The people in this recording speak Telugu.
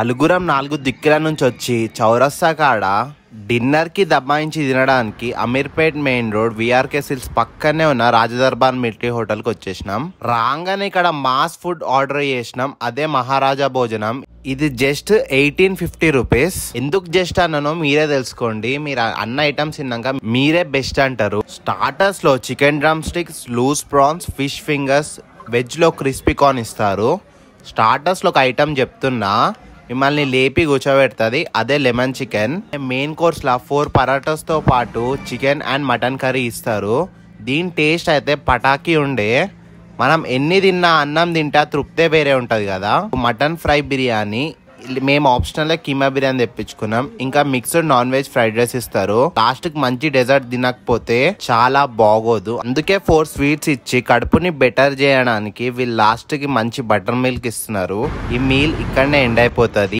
నలుగురం నాలుగు దిక్కుల నుంచి వచ్చి చౌరస్తా కాడ డిన్నర్కి దబ్బాయించి తినడానికి Ameerpet main road VRK silks పక్కనే ఉన్న రాజదర్బార్ మిలిటరీ హోటల్కి వచ్చేసినాం రాగానే ఇక్కడ మాస్ ఫుడ్ ఆర్డర్ చేసినాం అదే మహారాజా భోజనం ఇది జస్ట్ ఎయిటీన్ ఫిఫ్టీ రూపీస్ ఎందుకు జస్ట్ అన్ననో మీరే తెలుసుకోండి మీరు అన్న ఐటమ్స్ తిన్నాక మీరే బెస్ట్ అంటారు స్టార్టర్స్లో chicken drumsticks loose prawns fish fingers వెజ్లో క్రిస్పీ కార్న్ ఇస్తారు స్టార్టర్స్లో ఒక ఐటమ్ చెప్తున్నా మిమ్మల్ని లేపి కూర్చోబెడుతుంది అదే లెమన్ చికెన్ మెయిన్ కోర్స్లో ఫోర్ తో పాటు చికెన్ అండ్ మటన్ కర్రీ ఇస్తారు దీని టేస్ట్ అయితే పటాకీ ఉండే మనం ఎన్ని తిన్నా అన్నం తింటా తృప్తే వేరే ఉంటుంది కదా మటన్ ఫ్రై బిర్యానీ మేము ఆప్షనల్ కీమా బిర్యానీ తెప్పించుకున్నాం ఇంకా mixed non veg fried rice ఇస్తారు లాస్ట్ కి మంచి డెజర్ట్ తినకపోతే చాలా బాగోదు అందుకే ఫోర్ స్వీట్స్ ఇచ్చి కడుపుని బెటర్ చేయడానికి వీళ్ళు లాస్ట్ కి మంచి బటర్ మిల్క్ ఇస్తున్నారు ఈ మీల్ ఇక్కడనే ఎండ్ అయిపోతుంది